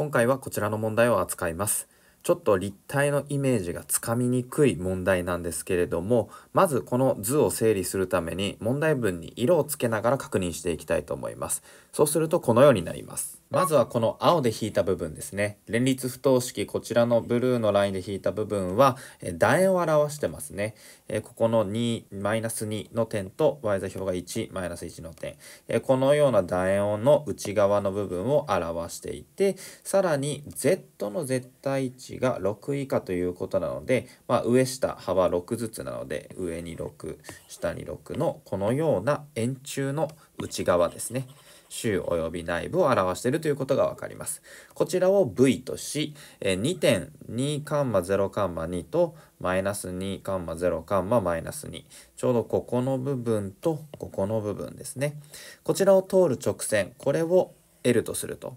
今回はこちらの問題を扱います。ちょっと立体のイメージがつかみにくい問題なんですけれども、まずこの図を整理するために問題文に色をつけながら確認していきたいと思います。そうするとこのようになります。まずはこの青で引いた部分ですね。連立不等式、こちらのブルーのラインで引いた部分は、え楕円を表してますね。えここの2、マイナス2の点と、y 座標が1、マイナス1の点。えこのような楕円の内側の部分を表していて、さらに z の絶対値が6以下ということなので、まあ、上下幅6ずつなので、上に6、下に6のこのような円柱の内側ですね。周及び内部を表しているということがわかります。こちらを V とし、2.2,0,2とマイナス 2,0, マイナス2。ちょうどここの部分とここの部分ですね。こちらを通る直線、これを L とすると。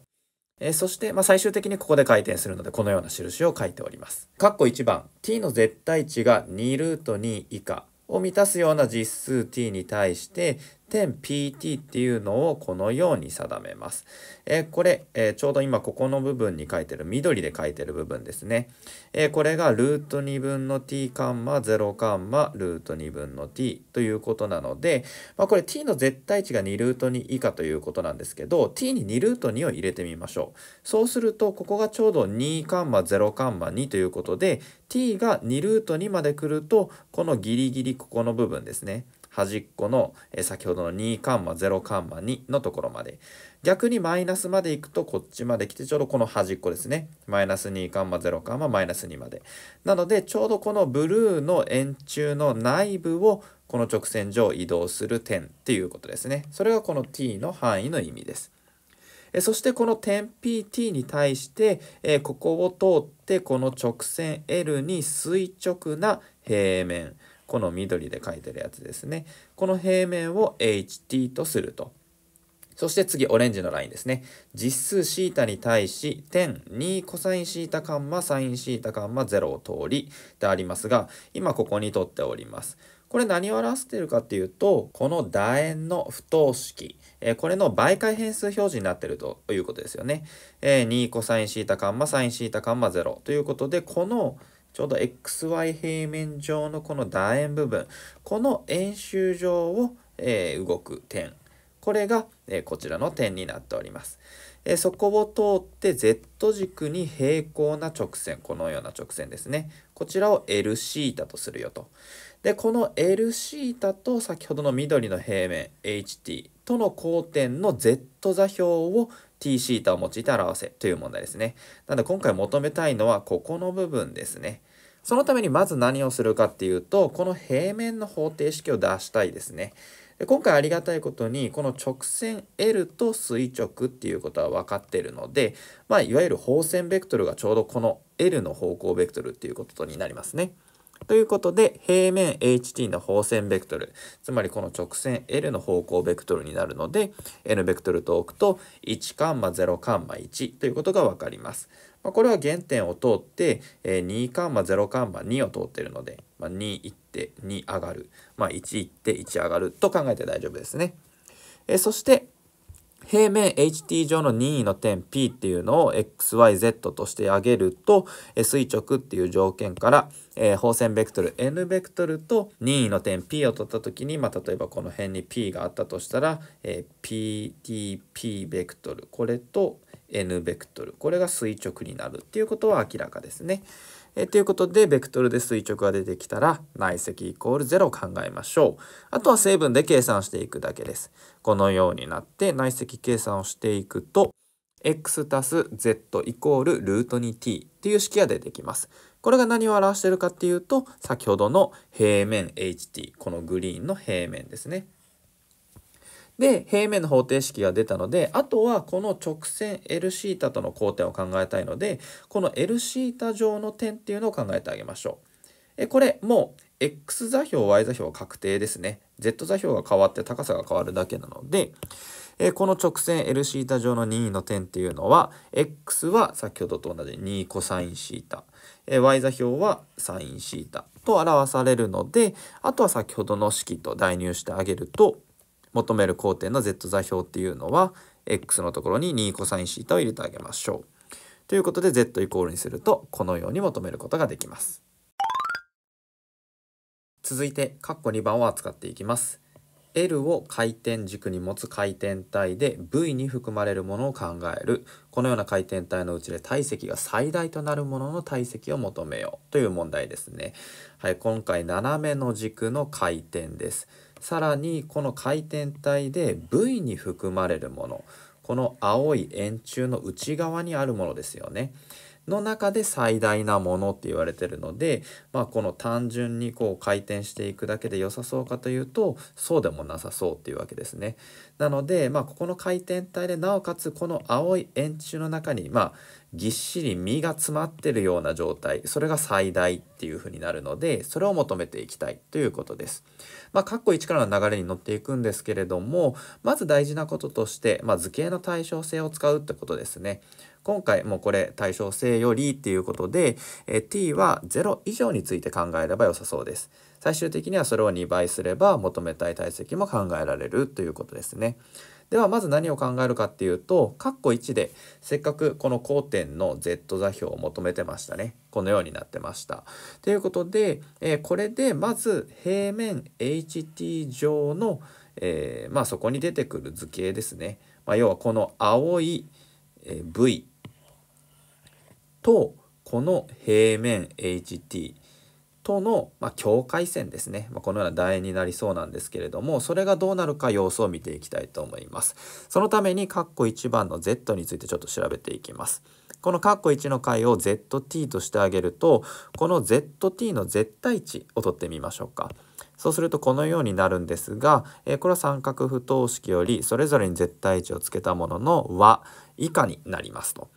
えー、そして、まあ、最終的にここで回転するので、このような印を書いております。括弧1番、t の絶対値が2ルート2以下を満たすような実数 t に対して、点 PT っていうのをこのように定めます。えー、これ、えー、ちょうど今ここの部分に書いてる緑で書いてる部分ですね。えー、これがルート2分の t カンマ0カンマルート2分の t ということなので、まあ、これ t の絶対値が2ルート2以下ということなんですけど t に2ルート2を入れてみましょう。そうするとここがちょうど2カンマ0カンマ2ということで t が2ルート2まで来るとこのギリギリここの部分ですね。端っこの、え先ほどの2カンマ0カンマ2のところまで逆にマイナスまで行くとこっちまで来てちょうどこの端っこですねマイナス2カンマ0カンママイナス2までなのでちょうどこのブルーの円柱の内部をこの直線上移動する点っていうことですねそれがこの t の範囲の意味ですそしてこの点 PT に対して、えここを通ってこの直線 L に垂直な平面この緑で書いてるやつですね。この平面を ht とすると。そして次、オレンジのラインですね。実数 θ に対し、点 2cosθ カンマ sinθ カンマ0を通りでありますが、今ここに取っております。これ何を表しているかっていうと、この楕円の不等式、えー、これの媒介変数表示になっているということですよね。えー、2cosθ カンマ sinθ カンマ0ということで、このちょうど XY 平面上のこの楕円部分、この円周上を、えー、動く点、これが、えー、こちらの点になっております。えー、そこを通って Z 軸に平行な直線、このような直線ですね。こちらを Lθ とするよと。で、この Lθ と先ほどの緑の平面 HT との交点の Z 座標を t シータを用いて表せという問題ですね。なので今回求めたいのはここの部分ですね。そのためにまず何をするかっていうと、この平面の方程式を出したいですね。で今回ありがたいことに、この直線 L と垂直っていうことは分かっているので、まあ、いわゆる方線ベクトルがちょうどこの L の方向ベクトルっていうことになりますね。ということで、平面 ht の方線ベクトル、つまりこの直線 L の方向ベクトルになるので、N ベクトルと置くと、1カンマ0カンマ1ということがわかります。まあ、これは原点を通って、え2カンマ0カンマ2を通っているので、まあ、2行って2上がる、まあ、1行って1上がると考えて大丈夫ですね。えそして、平面 HT 上の任意の点 P っていうのを XYZ として挙げると垂直っていう条件から、えー、線ベクトル N ベクトルと任意の点 P を取った時に、まあ、例えばこの辺に P があったとしたら、えー、PTP ベクトルこれと n ベクトルこれが垂直になるっていうことは明らかですね。えということでベクトルで垂直が出てきたら内積イコール0を考えましょう。あとは成分で計算していくだけです。このようになって内積計算をしていくと x たす z イコールルート 2t っていう式が出てきます。これが何を表しているかっていうと先ほどの平面 ht このグリーンの平面ですね。で平面の方程式が出たのであとはこの直線 Lθ との交点を考えたいのでこの Lθ 上の点っていうのを考えてあげましょう。えこれもう x 座標 y 座標確定ですね z 座標が変わって高さが変わるだけなので、えこの直線 Lθ 上の任意の点っていうのは x は先ほどと同じ 2cosθ、え y 座標は sinθ と表されるのであとは先ほどの式と代入してあげると求める交点の z 座標っていうのは x のところに2コサインシーを入れてあげましょう。ということで z イコールにするとこのように求めることができます。続いて括弧2番を扱っていきます。L を回転軸に持つ回転体で V に含まれるものを考えるこのような回転体のうちで体積が最大となるものの体積を求めようという問題ですね。はい、今回斜めの軸の回転です。さらにこの回転体で V に含まれるものこの青い円柱の内側にあるものですよね。の中で最大なものって言われてるので、まあ、この単純にこう回転していくだけで良さそうかというとそうでもなさそうっていうわけですね。なので、まあ、ここの回転体でなおかつこの青い円柱の中に、まあぎっしり身が詰まってるような状態それが最大っていう風になるのでそれを求めていきたいということです。まあ、括弧1からの流れに乗っていくんですけれどもまず大事なこととして、まあ、図形の対称性を使うってことですね。今回もこれ対称性よりっていうことで、え t は0以上について考えれば良さそうです。最終的にはそれを2倍すれば求めたい体積も考えられるということですね。ではまず何を考えるかっていうと括弧1でせっかくこの交点の Z 座標を求めてましたねこのようになってました。ということで、えー、これでまず平面 HT 上の、えー、まあ、そこに出てくる図形ですね、まあ、要はこの青い、え V とこの平面 HT との、まあ、境界線ですね、まあ、このような楕円になりそうなんですけれどもそれがどうなるか様子を見ていきたいと思いますそのために括弧1番の Z についてちょっと調べていきますこの括弧1の解を ZT としてあげるとこの ZT の絶対値を取ってみましょうかそうするとこのようになるんですが、えー、これは三角不等式よりそれぞれに絶対値をつけたものの和以下になりますと。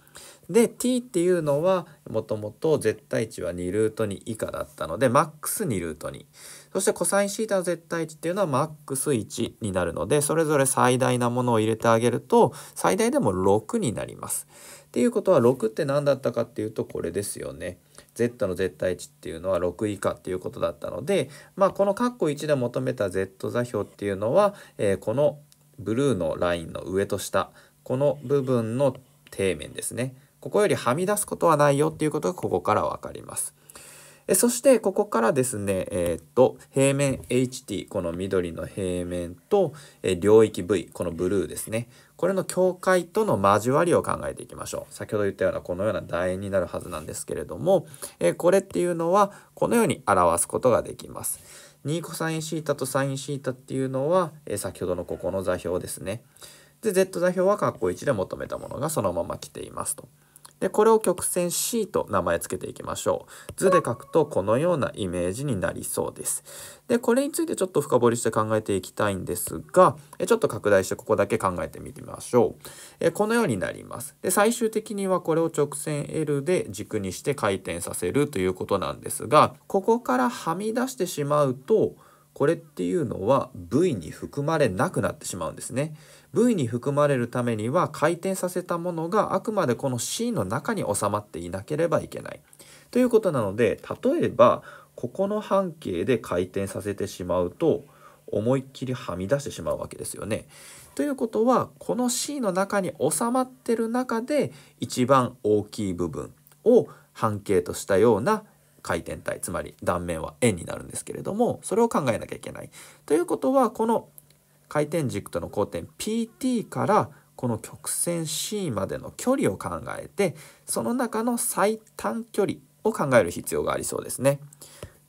で t っていうのはもともと絶対値は2ルート2以下だったので max2 ルート2そして cosθ の絶対値っていうのは max1 になるのでそれぞれ最大なものを入れてあげると最大でも6になります。っていうことは6って何だったかっていうとこれですよね。z の絶対値っていうのは6以下っていうことだったので、まあ、この括弧1で求めた z 座標っていうのは、えー、このブルーのラインの上と下この部分の底面ですね。ここよりはみ出すことはないよっていうことがここから分かります。そしてここからですね、えー、っと平面 HT この緑の平面と、え領域 V このブルーですねこれの境界との交わりを考えていきましょう先ほど言ったようなこのような楕円になるはずなんですけれども、えこれっていうのはこのように表すことができます。2コサインシータとサインシータっていうのは、え先ほどのここの座標ですね。で Z 座標は括弧1で求めたものがそのまま来ていますと。でこれを曲線 C と名前付けていきましょう図で書くとこのようなイメージになりそうですでこれについてちょっと深掘りして考えていきたいんですがちょっと拡大してここだけ考えてみましょうこのようになりますで最終的にはこれを直線 L で軸にして回転させるということなんですがここからはみ出してしまうとこれっていうのは部位に含まれなくなってしまうんですね。部位に含まれるためには回転させたものがあくまでこの C の中に収まっていなければいけない。ということなので例えばここの半径で回転させてしまうと思いっきりはみ出してしまうわけですよね。ということはこの C の中に収まってる中で一番大きい部分を半径としたような回転体つまり断面は円になるんですけれどもそれを考えなきゃいけない。ということはこの回転軸との交点 PT からこの曲線 C までの距離を考えてその中の最短距離を考える必要がありそうですね。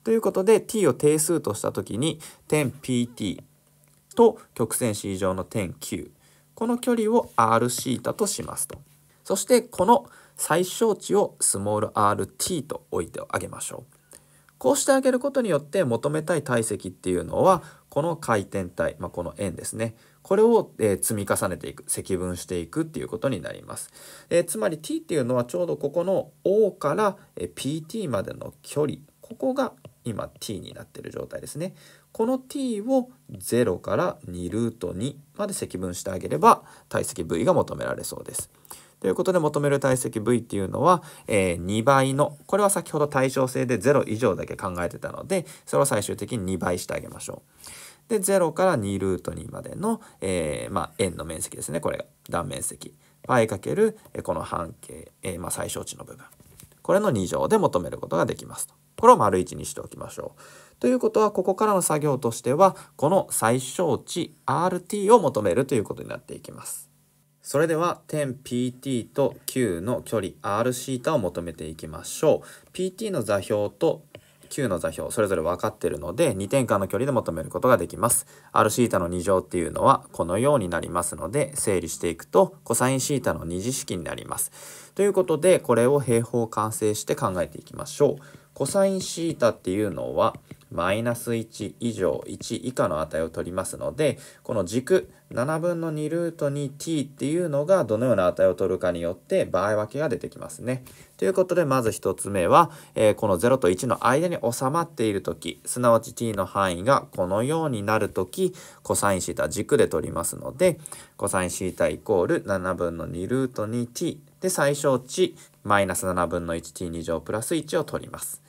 ということで t を定数とした時に点 PT と曲線 C 上の点 Q この距離を rθ としますと。そしてこの最小値をスモール rt と置いてあげましょう。こうしてあげることによって求めたい体積っていうのはこの回転体、まあ、この円ですねこれを、えー、積み重ねていく積分していくっていうことになります、えー、つまり t っていうのはちょうどここの O から、え pt までの距離ここが今 t になってる状態ですねこの t を0から2ルート2まで積分してあげれば体積 v が求められそうですということで求める体積 V っていうのは、えー、2倍のこれは先ほど対称性で0以上だけ考えてたのでそれを最終的に2倍してあげましょう。で0から2ルート2までの、えー、まあ、円の面積ですねこれが断面積 π× この半径、えー、まあ、最小値の部分これの2乗で求めることができますと。これを丸1にしておきましょう。ということはここからの作業としてはこの最小値 RT を求めるということになっていきます。それでは点 PT と Q の距離 Rθ を求めていきましょう。PT の座標と Q の座標それぞれ分かっているので2点間の距離で求めることができます。Rθ の2乗っていうのはこのようになりますので整理していくと cosθ の2次式になります。ということでこれを平方完成して考えていきましょう。cosθ っていうのはマイナス1以上1以下の値を取りますのでこの軸7分の2ルート 2t っていうのがどのような値を取るかによって場合分けが出てきますね。ということでまず1つ目は、えー、この0と1の間に収まっている時すなわち t の範囲がこのようになる時コサイン θ 軸で取りますのでコサイン θ イコール7分の2ルート 2t で最小値マイナス7分の 1t2 乗プラス1を取ります。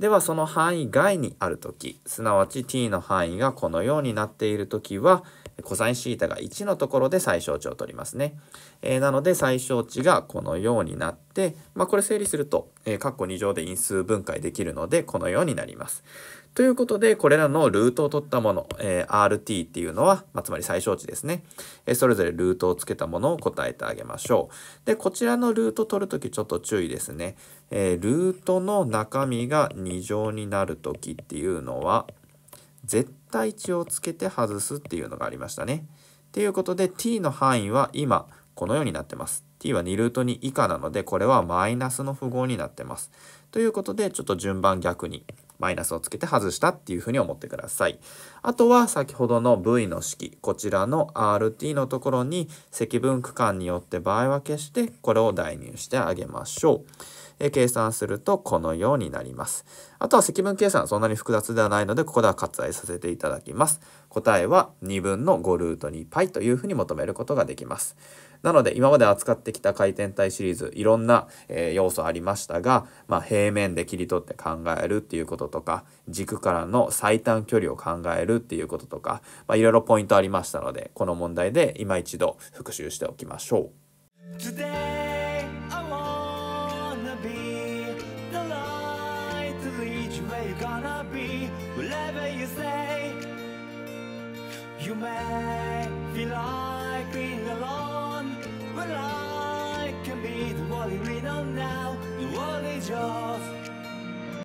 ではその範囲外にある時すなわち t の範囲がこのようになっている時は cosθ が1のところで最小値を取りますね。えー、なので最小値がこのようになって、まあ、これ整理すると、えー、括弧2乗で因数分解できるのでこのようになります。ということで、これらのルートを取ったもの、えー、RT っていうのは、まあ、つまり最小値ですね、えー、それぞれルートをつけたものを答えてあげましょう。で、こちらのルート取るときちょっと注意ですね。えー、ルートの中身が2乗になるときっていうのは、絶対値をつけて外すっていうのがありましたね。ということで、t の範囲は今、このようになってます。t は2ルート2以下なので、これはマイナスの符号になってます。ということで、ちょっと順番逆にマイナスをつけて外したっていうふうに思ってください。あとは先ほどの V の式、こちらの RT のところに積分区間によって場合分けして、これを代入してあげましょう。え計算するとこのようになります。あとは積分計算そんなに複雑ではないので、ここでは割愛させていただきます。答えは2分の5ルート2 π というふうに求めることができます。なので今まで扱ってきた回転体シリーズいろんな、えー、要素ありましたが、まあ、平面で切り取って考えるっていうこととか軸からの最短距離を考えるっていうこととか、まあ、いろいろポイントありましたのでこの問題で今一度復習しておきましょう。you may feel l